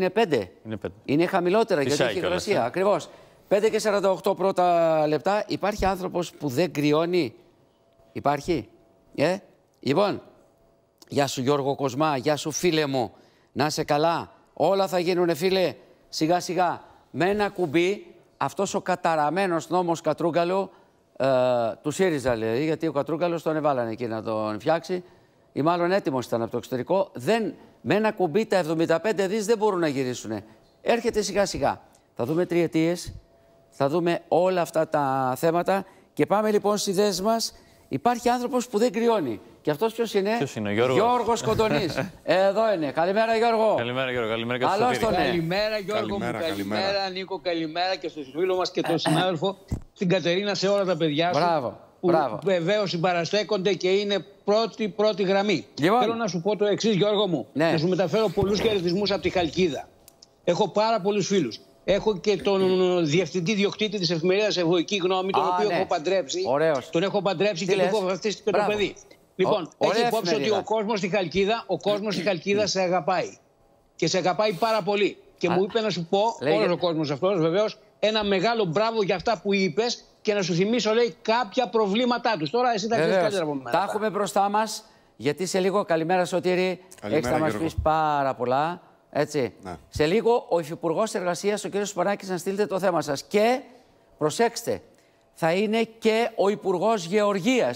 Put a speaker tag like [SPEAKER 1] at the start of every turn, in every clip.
[SPEAKER 1] Είναι πέντε. Είναι, 5. είναι χαμηλότερα Φυσάει γιατί έχει υγρασία. Ακριβώ. 5 και 48 πρώτα λεπτά. Υπάρχει άνθρωπος που δεν κρυώνει. Υπάρχει. Ε? Λοιπόν, γεια σου Γιώργο Κοσμά, γεια σου φίλε μου. Να είσαι καλά. Όλα θα γίνουν φίλε. Σιγά σιγά. Με ένα κουμπί, αυτός ο καταραμένος νόμος Κατρούγκαλου, ε, του ΣΥΡΙΖΑ λέει, γιατί ο Κατρούγκαλος τον έβαλαν εκεί να τον φτιάξει. Ή μάλλον έτοιμος ήταν από το εξωτερικό. Δεν με ένα κουμπί τα 75 δις δεν μπορούν να γυρίσουν. Έρχεται σιγά σιγά. Θα δούμε τριετίες, θα δούμε όλα αυτά τα θέματα και πάμε λοιπόν στις ιδέες μας. Υπάρχει άνθρωπος που δεν κρυώνει. Και αυτός ποιος είναι? Ποιος είναι ο Γιώργος. Γιώργος Κοντονής. Εδώ είναι. Καλημέρα Γιώργο.
[SPEAKER 2] Καλημέρα Γιώργο. Καλημέρα και στους Καλώς Καλημέρα Γιώργο καλημέρα, μου. Καλημέρα,
[SPEAKER 3] Νίκο. Καλημέρα και στον φίλο μας και τον συνάδελφο. Στην Κατερίνα σε όλα τα παιδιά σου. Μπράβο. Που βεβαίως συμπαραστέκονται και είναι πρώτη, πρώτη γραμμή. Λοιπόν. Θέλω να σου πω το εξής, Γιώργο μου. Ναι. Να σου μεταφέρω πολλούς χαιρετισμούς από τη Χαλκίδα. Έχω πάρα πολλούς φίλους. Έχω και τον διευθυντή διοκτήτη της εφημερίδας Ευγωική Γνώμη, τον οποίο ναι. έχω παντρέψει. Τον έχω παντρέψει και τον έχω βαφτίσει και το παιδί. Λοιπόν, έχει υπόψη ότι ο κόσμος στη Χαλκίδα, ο κόσμος στη Χαλκίδα σε αγαπάει. Και σε αγαπάει πάρα πολύ. Και μου είπε να σου πω, όλος ο κόσμος αυτός βεβαίως, ένα μεγάλο μπράβο για αυτά που είπες
[SPEAKER 1] και να σου θυμίσω, λέει, κάποια προβλήματά τους. Τώρα εσύ τα ξέρεις καλύτερα από μένα. Τα έχουμε μπροστά μας, γιατί σε λίγο. Καλημέρα, Σωτήρη. Έχει να μα πεις πάρα πολλά. Έτσι. Ναι. Σε λίγο ο Υφυπουργός Εργασίας, ο κ. Σπανάκης, να στείλετε το θέμα σας. Και προσέξτε, θα είναι και ο Υπουργός Γεωργίας.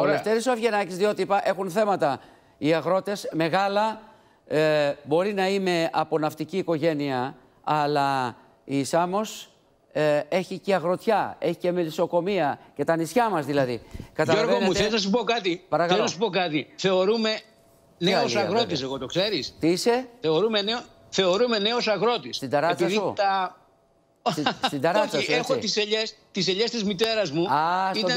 [SPEAKER 1] Ο Λευτέρη ο διότι είπα, έχουν θέματα οι αγρότες μεγάλα. Ε, μπορεί να είμαι από ναυτική οικογένεια, αλλά η Σάμος ε, έχει και αγροτιά, έχει και μελισσοκομεία και τα νησιά μας δηλαδή. Γιώργο μου, θέλω να
[SPEAKER 3] σου πω κάτι. Παρακαλώ. Θέλω να σου πω κάτι. Θεωρούμε
[SPEAKER 1] νέος αγρότης,
[SPEAKER 3] εγώ το ξέρεις. Τι είσαι? Θεωρούμε, νέο, θεωρούμε νέος αγρότης. Στην ταράτσα σου.
[SPEAKER 1] Τα... Στην, στην ταράτσα σου,
[SPEAKER 3] έχω τις ελιές, τις ελιές της μητέρας μου. Α, ήταν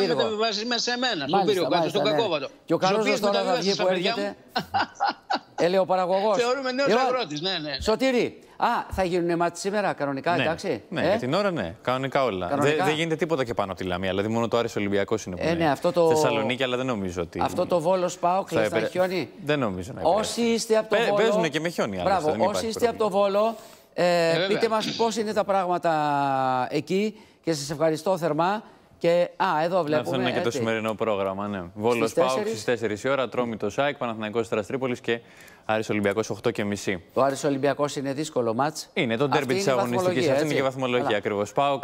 [SPEAKER 3] μέσα σε μένα, στον πύργο κάτω, στον ναι. κακόβατο. Και ο καλός τώρα θα βγει που έρχεται. Ελαιοπαραγωγός. Θεωρούμε νέος αγρότης,
[SPEAKER 1] ναι, ναι. ναι. Σωτήρη, Α, θα γίνουν μάτς σήμερα κανονικά, ναι. εντάξει. Ναι, ε? για
[SPEAKER 3] την ώρα ναι. Κανονικά όλα. Δεν, γίνεται τίποτα και πάνω από τη Λαμία. Δηλαδή μόνο το Άρης Ολυμπιακός είναι που ε, ναι, αυτό το... Θεσσαλονίκη, αλλά δεν νομίζω
[SPEAKER 2] ότι. Αυτό
[SPEAKER 1] το βόλος πάω, κλείνει τα χιόνι.
[SPEAKER 2] Δεν νομίζω να Όσοι είστε από το Βόλο. Παίζουν και με χιόνι, άλλωστε. Μπράβο, όσοι είστε
[SPEAKER 1] από το Βόλο, ε, ε πείτε μας πώς είναι τα πράγματα εκεί και σας ευχαριστώ θερμά. Και, α, εδώ βλέπουμε. Αυτό είναι και το σημερινό
[SPEAKER 3] πρόγραμμα. Ναι. Βόλο Πάου στι 4 η ώρα, το ΣΑΕΚ, Παναθυναϊκό Τραστρίπολη και Άρης Ολυμπιακός μισή.
[SPEAKER 1] Το Άρης Ολυμπιακός είναι δύσκολο μάτσο. Είναι το τέρμι τη αγωνιστικής. Αυτή είναι και η βαθμολογία ακριβώς.
[SPEAKER 3] Πάω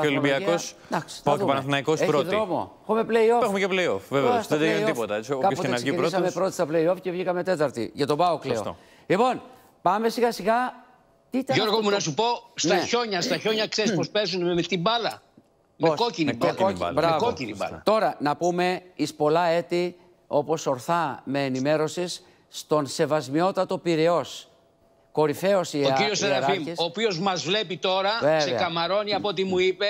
[SPEAKER 3] και Ολυμπιακό. Πάω και Παναθυνακό πρώτη. Δρόμο. Έχουμε playoff. Έχουμε και playoff, βέβαια. Δεν έγινε
[SPEAKER 1] τίποτα. Όποιο να βγει πρώτο. Βγήκαμε πρώτη στα playoff και βγήκαμε τέταρτη. Για τον Πάο λέω. Λοιπόν, πάμε σιγά σιγά. Γιώργο μου να σου πω, στα ναι. χιόνια, στα χιόνια ξέρεις πώς παίζουν με την
[SPEAKER 3] μπάλα. Με κόκκινη, με
[SPEAKER 1] Τώρα, να πούμε εις πολλά έτη, όπως ορθά με ενημέρωσης στον σεβασμιότατο πυραιός κορυφαίος Ο κύριος Σεραφείμ, ο
[SPEAKER 3] οποίος μας βλέπει τώρα, σε καμαρώνει από ό,τι μου είπε.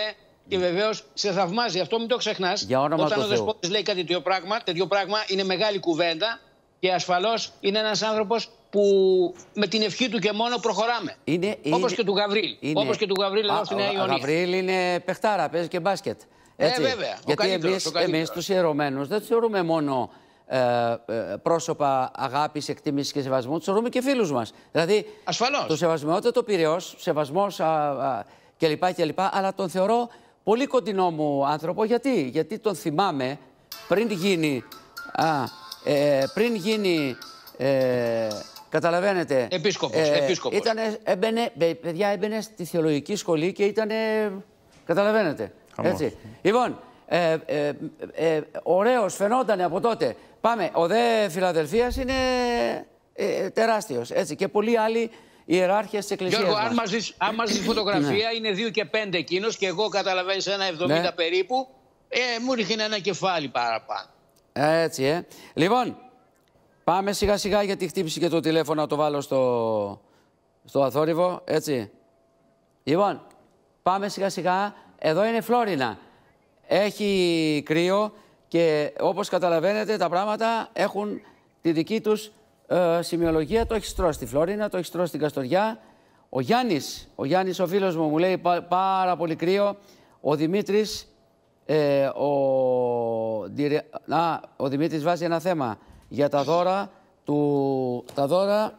[SPEAKER 3] Και βεβαίως σε θαυμάζει. Αυτό μην το ξεχνάς. Όταν ο Δεσπότης λέει κάτι τέτοιο πράγμα, τέτοιο πράγμα είναι μεγάλη κουβέντα και ασφαλώς είναι ένας άνθρωπος που με την ευχή του και μόνο προχωράμε.
[SPEAKER 1] Είναι, Όπως και του Γαβρίλ. Είναι, όπως και του Γαβρίλ εδώ στην Αιωνία. Ο Γαβρίλ είναι παιχτάρα, παίζει και μπάσκετ. Ε, Έτσι. Ε, βέβαια. Γιατί εμείς, το εμείς τους ιερωμένους δεν θεωρούμε μόνο ε, ε, πρόσωπα αγάπης, εκτίμησης και σεβασμού, Τους θεωρούμε και φίλους μας. Δηλαδή, Ασφαλώς. το το α, και σεβασμό κλπ, κλπ. Αλλά τον θεωρώ πολύ κοντινό μου άνθρωπο. Γιατί, γιατί τον θυμάμαι πριν γίνει. Α, πριν γίνει ε, Καταλαβαίνετε. Επίσκοπος. Ε, επίσκοπος. παιδιά έμπαινε στη θεολογική σχολή και ήταν. Καταλαβαίνετε. Έτσι. Λοιπόν, ε, ε, ε, ωραίος φαινόταν από τότε. Πάμε. Ο δε Φιλαδελφίας είναι ε, τεράστιος. Έτσι. Και πολλοί άλλοι ιεράρχες της Εκκλησίας. Γιώργο, μας.
[SPEAKER 3] αν μαζί ναι. φωτογραφία είναι 2 και 5 εκείνος και εγώ καταλαβαίνεις ένα 70 ναι. περίπου. Ε, μου ρίχνει ένα κεφάλι παραπάνω.
[SPEAKER 1] Έτσι, ε. Λοιπόν, Πάμε σιγά σιγά γιατί χτύπησε και το τηλέφωνο να το βάλω στο, στο αθόρυβο, έτσι. Λοιπόν, πάμε σιγά σιγά. Εδώ είναι Φλόρινα. Έχει κρύο και όπως καταλαβαίνετε τα πράγματα έχουν τη δική τους ε, σημειολογία. Το έχει στρώσει στη Φλόρινα, το έχει στρώσει στην Καστοριά. Ο Γιάννης, ο Γιάννης ο φίλος μου μου λέει πάρα πολύ κρύο. Ο Δημήτρης, ε, ο... ο Δημήτρης βάζει ένα θέμα για τα δώρα, του, τα δώρα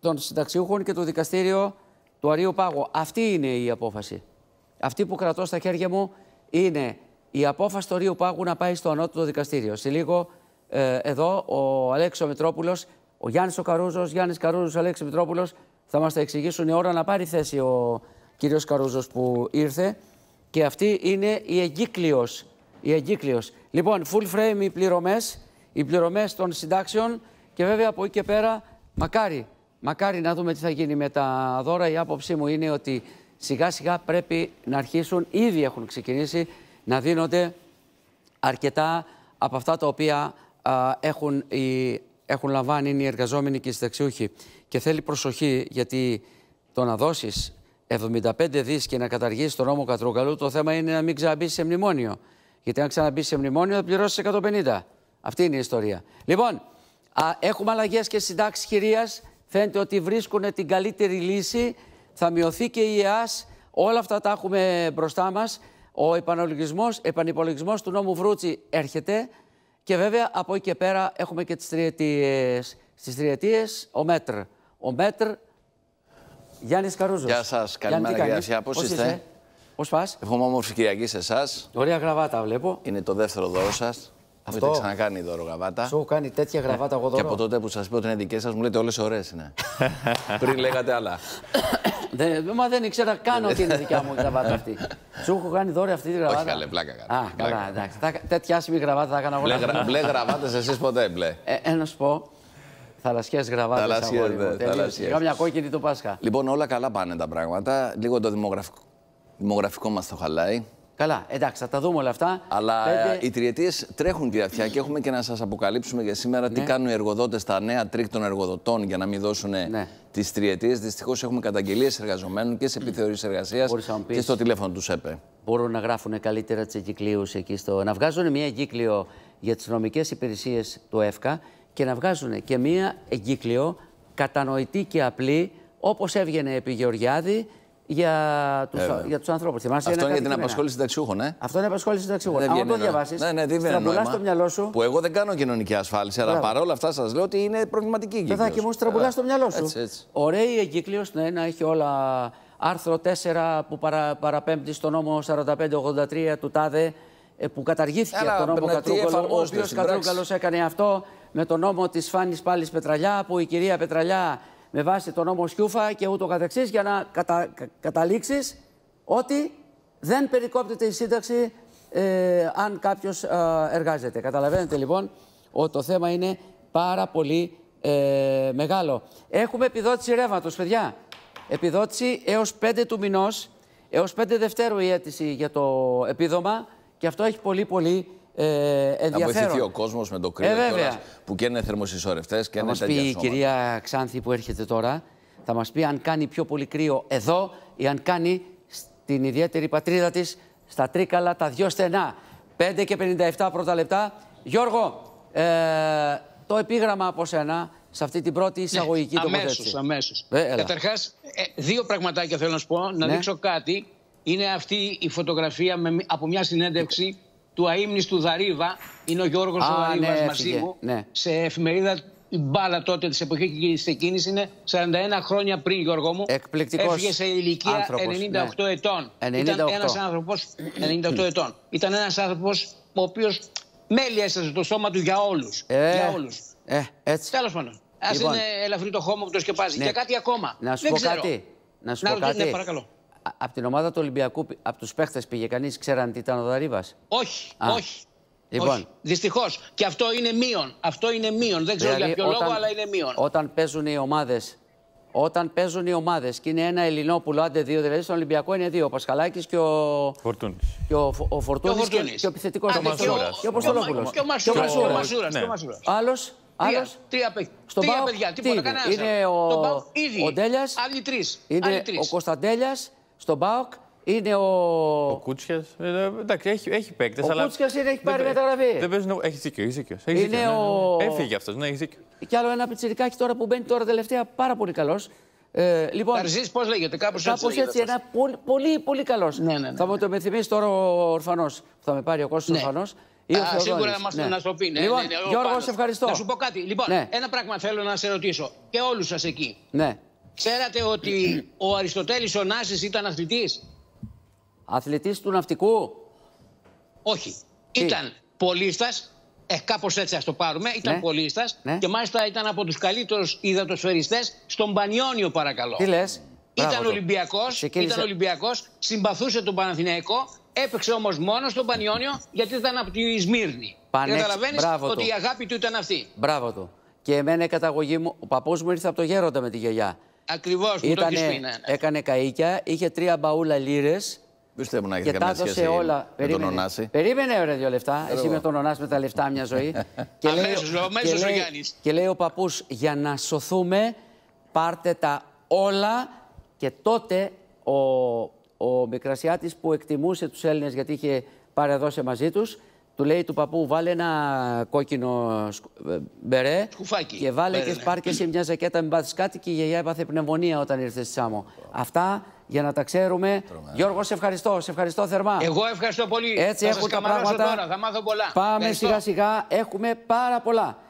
[SPEAKER 1] των συνταξιούχων και το δικαστήριο του Αρίου Πάγου. Αυτή είναι η απόφαση. Αυτή που κρατώ στα χέρια μου είναι η απόφαση του Αρίου Πάγου να πάει στο ανώτατο δικαστήριο. Σε λίγο ε, εδώ ο Αλέξης Μητρόπουλος, ο Γιάννης ο Καρούζος, Γιάννης Καρούζος, Αλέξης Μητρόπουλος θα μας τα εξηγήσουν η ώρα να πάρει θέση ο κύριος Καρούζος που ήρθε και αυτή είναι η εγκύκλειος. Η εγκύκλειος. Λοιπόν, full frame οι πληρωμές οι πληρωμές των συντάξεων και βέβαια από εκεί και πέρα μακάρι, μακάρι να δούμε τι θα γίνει με τα δώρα. Η άποψή μου είναι ότι σιγά σιγά πρέπει να αρχίσουν, ήδη έχουν ξεκινήσει, να δίνονται αρκετά από αυτά τα οποία έχουν, οι, έχουν λαμβάνει οι εργαζόμενοι και οι συνταξιούχοι. Και θέλει προσοχή γιατί το να δώσεις 75 δις και να καταργήσεις τον νόμο Κατρούγκαλου, το θέμα είναι να μην ξαναμπείς σε μνημόνιο. Γιατί αν ξαναμπείς σε μνημόνιο θα πληρώσεις 150. Αυτή είναι η ιστορία. Λοιπόν, α, έχουμε αλλαγές και συντάξεις κυρίας. Φαίνεται ότι βρίσκουν την καλύτερη λύση. Θα μειωθεί και η ΕΑΣ. Όλα αυτά τα έχουμε μπροστά μας. Ο επανυπολογισμός του νόμου Βρούτσι έρχεται. Και βέβαια από εκεί και πέρα έχουμε και τις τριετίες. Στις τριετίες ο Μέτρ. Ο Μέτρ,
[SPEAKER 2] Γιάννης Καρούζος. Γεια σας, καλημέρα κύριε Πώς, πώς, είστε. Πώς πας. Εύχομαι όμορφη Κυριακή σε εσάς. Ωραία γραβάτα βλέπω. Είναι το δεύτερο δώρο σας. Αυτό. Έχετε ξανακάνει δώρο γραβάτα. Σου
[SPEAKER 1] έχω κάνει τέτοια γραβάτα εγώ δώρο. Και από
[SPEAKER 2] τότε που σας πω ότι είναι δικές σας, μου λέτε όλες ωραίες είναι. Πριν λέγατε άλλα. μα δεν ήξερα καν ότι είναι δικιά μου η γραβάτα αυτή. Σου έχω κάνει
[SPEAKER 1] δώρο αυτή τη γραβάτα. Όχι καλέ, πλάκα
[SPEAKER 2] Α, καλά,
[SPEAKER 1] εντάξει. τέτοια άσχημη γραβάτα θα έκανα εγώ. Μπλε, γραβάτες,
[SPEAKER 2] εσείς ποτέ μπλε.
[SPEAKER 1] Ένα ε, ε, σου πω. Θαλασσιές
[SPEAKER 2] γραβάτες. Ναι, Θαλασσιέ. Κάμια κόκκινη το Πάσχα. Λοιπόν, όλα καλά πάνε τα πράγματα. Λίγο το δημογραφικό μας το χαλάει.
[SPEAKER 1] Καλά, εντάξει, θα τα δούμε όλα αυτά. Αλλά Πέντε...
[SPEAKER 2] οι τριετίες τρέχουν και και έχουμε και να σας αποκαλύψουμε για σήμερα τι ναι. κάνουν οι εργοδότες, τα νέα τρίκ των εργοδοτών για να μην δώσουν ναι. τις τριετίες. Δυστυχώς έχουμε καταγγελίες εργαζομένων και σε επιθεωρήσεις εργασίας και στο τηλέφωνο του ΣΕΠΕ.
[SPEAKER 1] Μπορούν να γράφουν καλύτερα τις εγκυκλίους εκεί στο. Να βγάζουν μία εγκύκλιο για τις νομικές υπηρεσίες του ΕΦΚΑ και να βγάζουν και μία εγκύκλιο κατανοητή και απλή όπως έβγαινε επί Γεωργιάδη για τους τους ε, ανθρώπου. Αυτό είναι για την απασχόληση
[SPEAKER 2] συνταξιούχων, ε. Αυτό είναι απασχόληση συνταξιούχων. Αν το διαβάσεις, ναι, ναι, θα στο μυαλό σου. Που εγώ δεν κάνω κοινωνική ασφάλιση, αλλά παρόλα αυτά σας λέω ότι είναι προβληματική η θα μου, τραμπουλά στο μυαλό σου. Ωραία η
[SPEAKER 1] εγκύκλειος, ναι, να έχει όλα. Άρθρο 4 που παρα, παραπέμπτει στο νόμο 4583 του ΤΑΔΕ ε, που καταργήθηκε από τον νόμο Κατρούγκαλο, ο οποίο Κατρούγκαλος έκανε αυτό με τον νόμο της Φάνης πάλι Πετραλιά, που η κυρία Πετραλιά με βάση τον νόμο Σιούφα και ούτω καθεξής για να κατα, καταλήξεις ότι δεν περικόπτεται η σύνταξη ε, αν κάποιος εργάζεται. Καταλαβαίνετε λοιπόν ότι το θέμα είναι πάρα πολύ ε, μεγάλο. Έχουμε επιδότηση ρεύματος, παιδιά. Επιδότηση έως 5 του μηνός, έως 5 Δευτέρου η αίτηση για το επίδομα και αυτό έχει πολύ πολύ ε, ενδιαφέρον. Να βοηθηθεί ο
[SPEAKER 2] κόσμος με το ε, κρύο ε, που και είναι θερμοσυσσωρευτέ και είναι τέτοια. Θα μα πει η κυρία
[SPEAKER 1] Ξάνθη που έρχεται τώρα, θα μας πει αν κάνει πιο πολύ κρύο εδώ ή αν κάνει στην ιδιαίτερη πατρίδα της στα τρίκαλα τα δυο στενά. 5 και 57 πρώτα λεπτά. Γιώργο, ε, το επίγραμμα από σένα σε αυτή την πρώτη ναι, εισαγωγική ναι, τοποθέτηση. Αμέσως, αμέσως. Ε,
[SPEAKER 3] Καταρχάς, ε, δύο πραγματάκια θέλω να σου πω, να ναι. δείξω κάτι. Είναι αυτή η φωτογραφία με, από μια συνέντευξη του αείμνηστου Δαρίβα, είναι ο Γιώργος Δαρίβα ναι, μαζί μου, ναι. σε εφημερίδα η μπάλα τότε της εποχής τη είναι 41 χρόνια πριν, Γιώργο μου. Εκπληκτικός. Έφυγε σε ηλικία άνθρωπος, 98 ετών. 98. Ήταν ένας άνθρωπος. 98 ετών. Ήταν ένας άνθρωπος ο οποίος μέλιασε το σώμα του για όλους. Ε, για όλους.
[SPEAKER 1] Ε, έτσι. Τέλος πάντων. Ας λοιπόν. είναι
[SPEAKER 3] ελαφρύ το χώμα που το σκεπάζει. Ναι. Και κάτι ακόμα. Να σου Δεν πω κάτι. Να σου να πω ναι, κάτι. Ναι, παρακαλώ
[SPEAKER 1] από την ομάδα του Ολυμπιακού, από τους παίχτες πήγε κανείς, ξέραν τι ήταν ο Δαρύβα. Όχι, Α. όχι. Λοιπόν.
[SPEAKER 3] Δυστυχώς. Και αυτό είναι μείον.
[SPEAKER 1] Αυτό είναι μείον. Δεν ξέρω δηλαδή, για ποιο όταν, λόγο, αλλά είναι μείον. Όταν παίζουν οι ομάδες. Όταν παίζουν οι ομάδες και είναι ένα Ελληνόπουλο, άντε δύο, δηλαδή στον Ολυμπιακό είναι δύο. Ο Πασχαλάκης και ο Φορτούνης. Και ο, ο Φορτούνης και, και ο επιθετικό ο Μασούρα. Και ο Μασούρα. Και ο Μασούρα. Άλλος. Ναι. Άλλος.
[SPEAKER 3] Τρία παιδιά. Τίποτα κανένας. Είναι
[SPEAKER 1] ο Ντέλιας. Άλλοι τρεις. Είναι ο Κωνσταντέλιας στον Μπάουκ είναι ο. Ο Κούτσιας. Ε, ε, εντάξει, έχει, έχει παίκτες. Ο αλλά... Κούτσιας έχει πάρει δεν, μεταγραφή. Δεν παίζουν. Έχει δίκιο. Έχει δίκιο. Έχει είναι δίκιο, ναι, ο... Ναι, έφυγε αυτός, ναι, έχει δίκιο. Και άλλο ένα πιτσιρικάκι τώρα που μπαίνει τώρα τελευταία πάρα πολύ καλός. Ε, λοιπόν, Ταρζής, πώς λέγεται, κάπως, κάπως έτσι, έτσι ένα πολύ, πολύ, πολύ καλός. Ναι, ναι, ναι, θα ναι. μου το με θυμίσει τώρα ο Ορφανός, που θα με πάρει ο Κώστας ναι. Ορφανός. Ή ο Α, σίγουρα μας ναι. να σου πει. Ναι, λοιπόν, ναι, ναι, Γιώργο, σε ευχαριστώ. Να σου πω
[SPEAKER 3] κάτι. Λοιπόν, ένα πράγμα θέλω να σε ρωτήσω και όλους σας εκεί. Ναι. Ξέρατε ότι ο Αριστοτέλης ο Νάσης ήταν αθλητής.
[SPEAKER 1] Αθλητής του ναυτικού.
[SPEAKER 3] Όχι. Ήταν πολίστας. Ε, κάπως έτσι ας το πάρουμε. Ήταν ναι. πολίστας. Ναι. Και μάλιστα ήταν από τους καλύτερους υδατοσφαιριστές στον Πανιόνιο παρακαλώ. Τι λες. Ήταν Ολυμπιακό, ήταν Ολυμπιακός, συμπαθούσε τον Παναθηναϊκό, έπαιξε όμως μόνος στον Πανιόνιο γιατί ήταν από τη Σμύρνη. Πανέξ... Καταλαβαίνεις ότι η αγάπη του ήταν αυτή.
[SPEAKER 1] Μπράβο του. Και εμένα η καταγωγή μου, ο παππούς μου ήρθε από το Γέροντα με τη γιαγιά.
[SPEAKER 3] Ακριβώς, μου το ναι, ναι,
[SPEAKER 1] Έκανε καΐκια, είχε τρία μπαούλα λίρε. Πιστεύω να έχεις και τα σχέση όλα. Με περίμενε, τον Ονάση. Περίμενε δύο λεφτά. Εσύ με τον Ονάση με τα λεφτά μια ζωή. και, λέει, αμέσως,
[SPEAKER 3] αμέσως και, λέει, ο Γιάννης.
[SPEAKER 1] και λέει ο παππούς, για να σωθούμε πάρτε τα όλα και τότε ο, ο Μικρασιάτης που εκτιμούσε τους Έλληνες γιατί είχε παρεδώσει μαζί τους, του λέει του παππού, βάλε ένα κόκκινο ε, μπερέ. Σκουφάκι. Και βάλε μπερέ, και ναι. σπάρκε σε μια ζακέτα, μην πάθεις κάτι. Και η γιαγιά έπαθε πνευμονία όταν ήρθε στη Σάμο. Αυτά για να τα ξέρουμε. Γιώργος, σε ευχαριστώ. Σε ευχαριστώ θερμά. Εγώ
[SPEAKER 2] ευχαριστώ πολύ. Έτσι έχουν τα πράγματα. Τώρα. Θα μάθω πολλά. Πάμε σιγά
[SPEAKER 1] σιγά. Έχουμε πάρα πολλά.